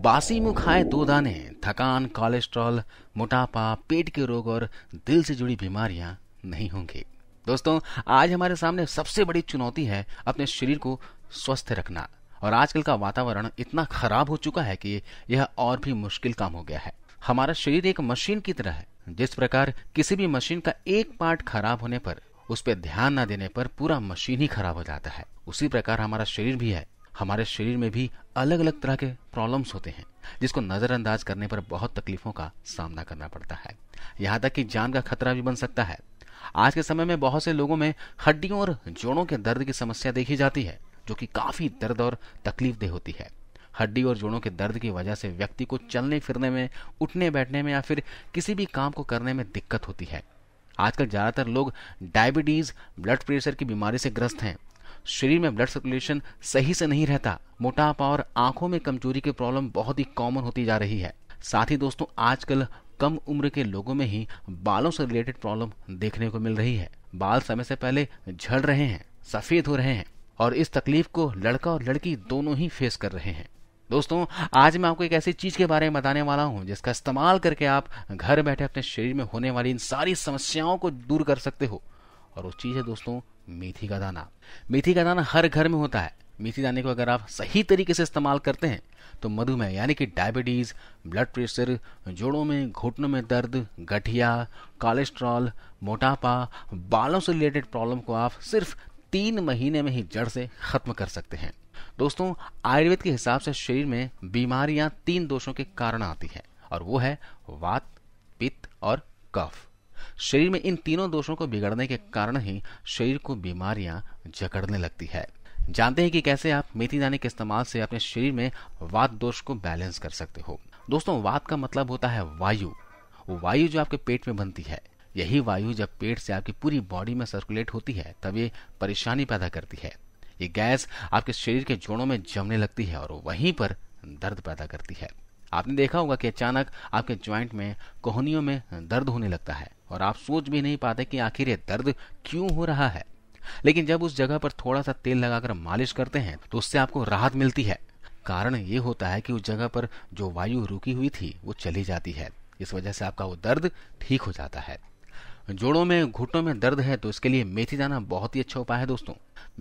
बासी मुंह खाए दो तो दाने थकान कोलेस्ट्रॉल मोटापा पेट के रोग और दिल से जुड़ी बीमारियां नहीं होंगी दोस्तों आज हमारे सामने सबसे बड़ी चुनौती है अपने शरीर को स्वस्थ रखना और आजकल का वातावरण इतना खराब हो चुका है कि यह और भी मुश्किल काम हो गया है हमारा शरीर एक मशीन की तरह है जिस प्रकार किसी भी मशीन का एक पार्ट खराब होने पर उस पर ध्यान न देने पर पूरा मशीन ही खराब हो जाता है उसी प्रकार हमारा शरीर भी है हमारे शरीर में भी अलग अलग तरह के प्रॉब्लम्स होते हैं जिसको नज़रअंदाज करने पर बहुत तकलीफों का सामना करना पड़ता है यहाँ तक कि जान का खतरा भी बन सकता है आज के समय में बहुत से लोगों में हड्डियों और जोड़ों के दर्द की समस्या देखी जाती है जो कि काफ़ी दर्द और तकलीफ देह होती है हड्डी और जोड़ों के दर्द की वजह से व्यक्ति को चलने फिरने में उठने बैठने में या फिर किसी भी काम को करने में दिक्कत होती है आजकल ज़्यादातर लोग डायबिटीज़ ब्लड प्रेशर की बीमारी से ग्रस्त हैं शरीर में ब्लड सर्कुलेशन सही से नहीं रहता मोटापा और आंखों में कमजोरी की प्रॉब्लम बहुत ही कॉमन होती जा रही है साथ ही दोस्तों आजकल कम उम्र के लोगों में ही बालों से रिलेटेड प्रॉब्लम देखने को मिल रही है बाल समय से पहले झड़ रहे हैं सफेद हो रहे हैं और इस तकलीफ को लड़का और लड़की दोनों ही फेस कर रहे हैं दोस्तों आज मैं आपको एक ऐसी चीज के बारे में बताने वाला हूं जिसका इस्तेमाल करके आप घर बैठे अपने शरीर में होने वाली इन सारी समस्याओं को दूर कर सकते हो और वो चीज है दोस्तों मेथी का दाना मेथी का दाना हर घर में होता है मेथी दाने को अगर आप सही तरीके से इस्तेमाल करते हैं तो मधुमेह यानी कि डायबिटीज़ ब्लड प्रेशर जोड़ों में घुटनों में दर्द गठिया कोलेस्ट्रॉल मोटापा बालों से रिलेटेड प्रॉब्लम को आप सिर्फ तीन महीने में ही जड़ से खत्म कर सकते हैं दोस्तों आयुर्वेद के हिसाब से शरीर में बीमारियां तीन दोषों के कारण आती है और वो है वात पित्त और कफ शरीर में इन तीनों दोषों को बिगड़ने के कारण ही शरीर को बीमारियां जकड़ने लगती है जानते हैं कि कैसे आप मेथी दाने के इस्तेमाल से अपने शरीर में वात दोष को बैलेंस कर सकते हो दोस्तों वात का मतलब होता है वायु वायु जो आपके पेट में बनती है यही वायु जब पेट से आपकी पूरी बॉडी में सर्कुलेट होती है तब ये परेशानी पैदा करती है ये गैस आपके शरीर के जोड़ों में जमने लगती है और वहीं पर दर्द पैदा करती है आपने देखा होगा कि अचानक आपके ज्वाइंट में कोहनियों में दर्द होने लगता है और आप सोच भी नहीं पाते कि आखिर ये दर्द क्यों हो रहा है लेकिन जब उस जगह पर थोड़ा सा तेल लगाकर मालिश करते हैं तो उससे आपको राहत मिलती है कारण ये होता है कि उस जगह पर जो वायु रुकी हुई थी वो चली जाती है इस वजह से आपका वो दर्द ठीक हो जाता है जोड़ों में घुटनों में दर्द है तो इसके लिए मेथी दाना बहुत ही अच्छा उपाय है दोस्तों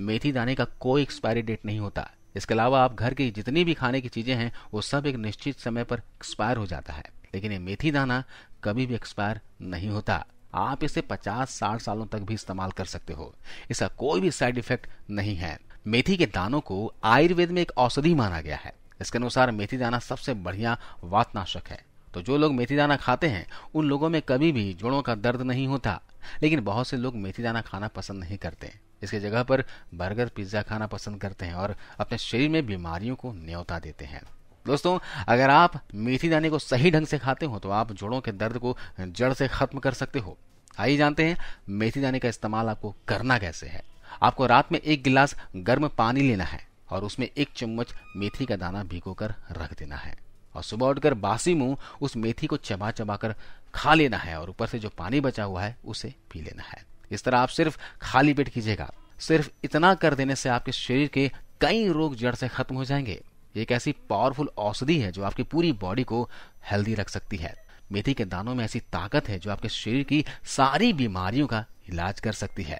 मेथी दाने का कोई एक्सपायरी डेट नहीं होता इसके अलावा आप घर की जितनी भी खाने की चीज़ें हैं वो सब एक निश्चित समय पर एक्सपायर हो जाता है लेकिन ये मेथी दाना कभी भी एक्सपायर नहीं होता आप इसे 50-60 सालों तक भी इस्तेमाल कर सकते हो इसका कोई भी साइड इफेक्ट नहीं है मेथी के दानों को आयुर्वेद में एक औषधि माना गया है इसके अनुसार मेथी दाना सबसे बढ़िया वातनाशक है तो जो लोग मेथी दाना खाते हैं उन लोगों में कभी भी जोड़ों का दर्द नहीं होता लेकिन बहुत से लोग मेथी दाना खाना पसंद नहीं करते इसके जगह पर बर्गर पिज्ज़ा खाना पसंद करते हैं और अपने शरीर में बीमारियों को न्योता देते हैं दोस्तों अगर आप मेथी दाने को सही ढंग से खाते हो तो आप जोड़ों के दर्द को जड़ से खत्म कर सकते हो आइए जानते हैं मेथी दाने का इस्तेमाल आपको करना कैसे है आपको रात में एक गिलास गर्म पानी लेना है और उसमें एक चम्मच मेथी का दाना भिगो कर रख देना है और सुबह उठकर बासी मुंह उस मेथी को चबा चबा कर खा लेना है और ऊपर से जो पानी बचा हुआ है उसे पी लेना है इस तरह आप सिर्फ खाली पेट कीजिएगा सिर्फ इतना कर देने से आपके शरीर के कई रोग जड़ से खत्म हो जाएंगे ये एक ऐसी पावरफुल औषधि है जो आपकी पूरी बॉडी को हेल्दी रख सकती है मेथी के दानों में ऐसी ताकत है जो आपके शरीर की सारी बीमारियों का इलाज कर सकती है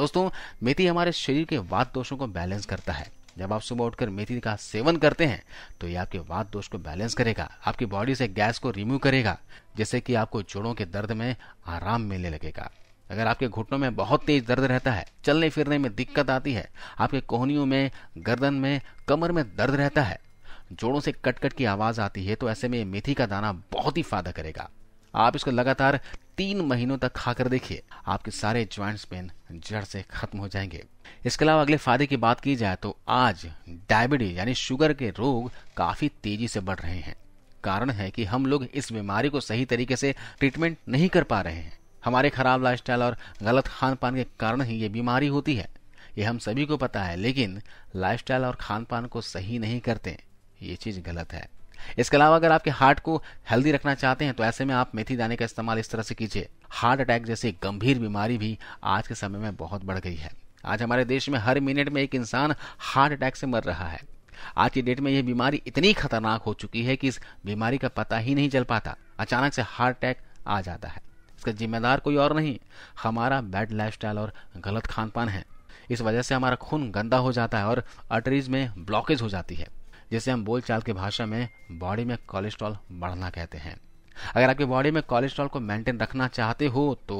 दोस्तों मेथी हमारे शरीर के वात दोषों को बैलेंस करता है जब आप सुबह उठकर मेथी का सेवन करते हैं तो ये आपके वात दोष को बैलेंस करेगा आपकी बॉडी से गैस को रिमूव करेगा जिससे कि आपको जोड़ों के दर्द में आराम मिलने लगेगा अगर आपके घुटनों में बहुत तेज दर्द रहता है चलने फिरने में दिक्कत आती है आपके कोहनियों में गर्दन में कमर में दर्द रहता है जोड़ों से कटकट की आवाज आती है तो ऐसे में मेथी का दाना बहुत ही फायदा करेगा आप इसको लगातार तीन महीनों तक खाकर देखिए आपके सारे ज्वाइंट्स पेन जड़ से खत्म हो जाएंगे इसके अलावा अगले फायदे की बात की जाए तो आज डायबिटीज यानी शुगर के रोग काफी तेजी से बढ़ रहे हैं कारण है कि हम लोग इस बीमारी को सही तरीके से ट्रीटमेंट नहीं कर पा रहे हैं हमारे खराब लाइफस्टाइल और गलत खान पान के कारण ही ये बीमारी होती है ये हम सभी को पता है लेकिन लाइफस्टाइल और खान पान को सही नहीं करते ये चीज़ गलत है इसके अलावा अगर आपके हार्ट को हेल्दी रखना चाहते हैं तो ऐसे में आप मेथी दाने का इस्तेमाल इस तरह से कीजिए हार्ट अटैक जैसी गंभीर बीमारी भी आज के समय में बहुत बढ़ गई है आज हमारे देश में हर मिनट में एक इंसान हार्ट अटैक से मर रहा है आज की डेट में यह बीमारी इतनी खतरनाक हो चुकी है कि इस बीमारी का पता ही नहीं चल पाता अचानक से हार्ट अटैक आ जाता है इसका जिम्मेदार कोई और नहीं हमारा बैड लाइफ और गलत खान पान है इस वजह से हमारा खून गंदा हो जाता है और अटरीज में ब्लॉकेज हो जाती है जिसे हम बोलचाल की भाषा में बॉडी में कोलेस्ट्रॉल बढ़ना कहते हैं अगर आपकी बॉडी में कोलेस्ट्रॉल को मेंटेन रखना चाहते हो तो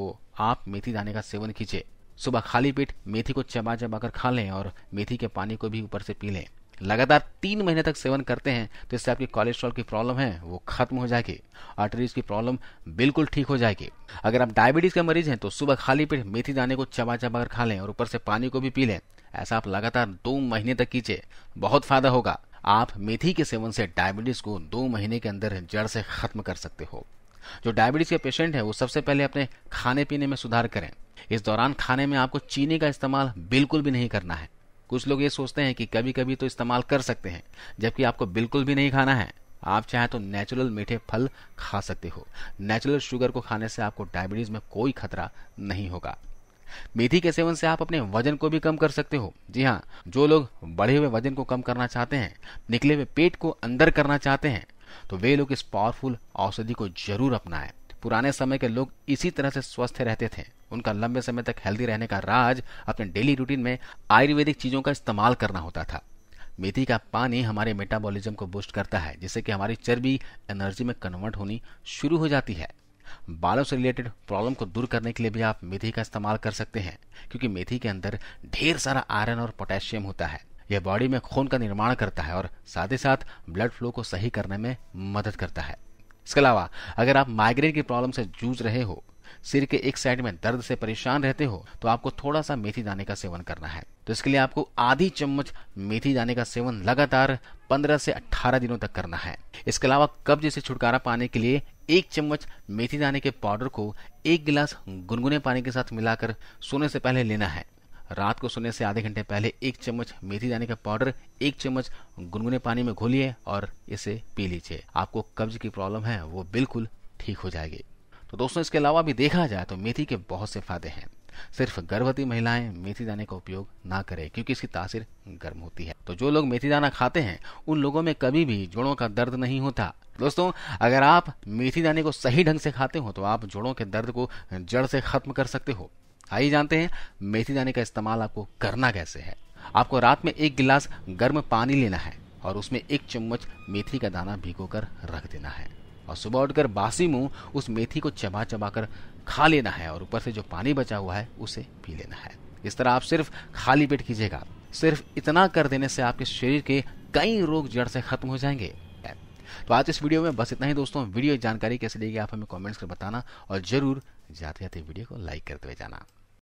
आप मेथी दाने का सेवन कीजिए सुबह खाली पेट मेथी को चबा चबा कर खा लें और मेथी के पानी को भी ऊपर से पी लें लगातार तीन महीने तक सेवन करते हैं तो इससे आपकी कोलेस्ट्रॉल की प्रॉब्लम है वो खत्म हो जाएगी आर्टरीज की प्रॉब्लम बिल्कुल ठीक हो जाएगी अगर आप डायबिटीज के मरीज हैं तो सुबह खाली पेट मेथी दाने को चबा चबा कर खा लें और ऊपर से पानी को भी पी लें ऐसा आप लगातार दो महीने तक कीजिए बहुत फायदा होगा आप मेथी के सेवन से डायबिटीज को दो महीने के अंदर जड़ से खत्म कर सकते हो जो डायबिटीज के पेशेंट है वो सबसे पहले अपने खाने पीने में सुधार करें इस दौरान खाने में आपको चीनी का इस्तेमाल बिल्कुल भी नहीं करना है कुछ लोग ये सोचते हैं कि कभी कभी तो इस्तेमाल कर सकते हैं जबकि आपको बिल्कुल भी नहीं खाना है आप चाहे तो नेचुरल मीठे फल खा सकते हो नेचुरल शुगर को खाने से आपको डायबिटीज में कोई खतरा नहीं होगा मेथी के सेवन से आप अपने वजन को भी कम कर सकते हो जी हाँ जो लोग बढ़े हुए वजन को कम करना चाहते हैं निकले हुए पेट को अंदर करना चाहते हैं तो वे लोग इस पावरफुल औषधि को जरूर अपनाएं पुराने समय के लोग इसी तरह से स्वस्थ रहते थे उनका लंबे समय तक हेल्दी रहने का राज अपने डेली रूटीन में आयुर्वेदिक चीजों का इस्तेमाल करना होता था मेथी का पानी हमारे मेटाबॉलिज्म को बूस्ट करता है जिससे कि हमारी चर्बी एनर्जी में कन्वर्ट होनी शुरू हो जाती है बालों से रिलेटेड प्रॉब्लम को दूर करने के लिए भी आप मेथी का इस्तेमाल कर सकते हैं क्योंकि मेथी के अंदर ढेर सारा आयरन और पोटेशियम होता है यह बॉडी में खून का निर्माण करता है और साथ ही साथ ब्लड फ्लो को सही करने में मदद करता है इसके अलावा अगर आप माइग्रेन की प्रॉब्लम से जूझ रहे हो सिर के एक साइड में दर्द से परेशान रहते हो तो आपको थोड़ा सा मेथी दाने का सेवन करना है तो इसके लिए आपको आधी चम्मच मेथी दाने का सेवन लगातार 15 से 18 दिनों तक करना है इसके अलावा कब्ज से छुटकारा पाने के लिए एक चम्मच मेथी दाने के पाउडर को एक गिलास गुनगुने पानी के साथ मिलाकर सोने से पहले लेना है रात को सोने से आधे घंटे पहले एक चम्मच मेथी दाने का पाउडर एक चम्मच गुनगुने पानी में घोलिए और इसे पी लीजिए आपको कब्ज की प्रॉब्लम है वो बिल्कुल ठीक हो जाएगी तो दोस्तों इसके अलावा भी देखा जाए तो मेथी के बहुत से फायदे हैं सिर्फ गर्भवती महिलाएं मेथी दाने का उपयोग ना करें क्योंकि इसकी तासीर गर्म होती है तो जो लोग मेथी दाना खाते हैं उन लोगों में कभी भी जोड़ों का दर्द नहीं होता दोस्तों अगर आप मेथी दाने को सही ढंग से खाते हो तो आप जोड़ों के दर्द को जड़ से खत्म कर सकते हो आइए जानते हैं मेथी दाने का इस्तेमाल आपको करना कैसे है आपको रात में एक गिलास गर्म पानी लेना है और उसमें एक चम्मच मेथी का दाना भिगो रख देना है और सुबह उठकर बासी मुंह उस मेथी को चबा चबा कर खा लेना है और ऊपर से जो पानी बचा हुआ है उसे पी लेना है इस तरह आप सिर्फ खाली पेट कीजिएगा सिर्फ इतना कर देने से आपके शरीर के कई रोग जड़ से खत्म हो जाएंगे तो आज इस वीडियो में बस इतना ही दोस्तों वीडियो जानकारी कैसे लेगी आप हमें कमेंट्स कर बताना और जरूर जाते जाते वीडियो को लाइक करते हुए जाना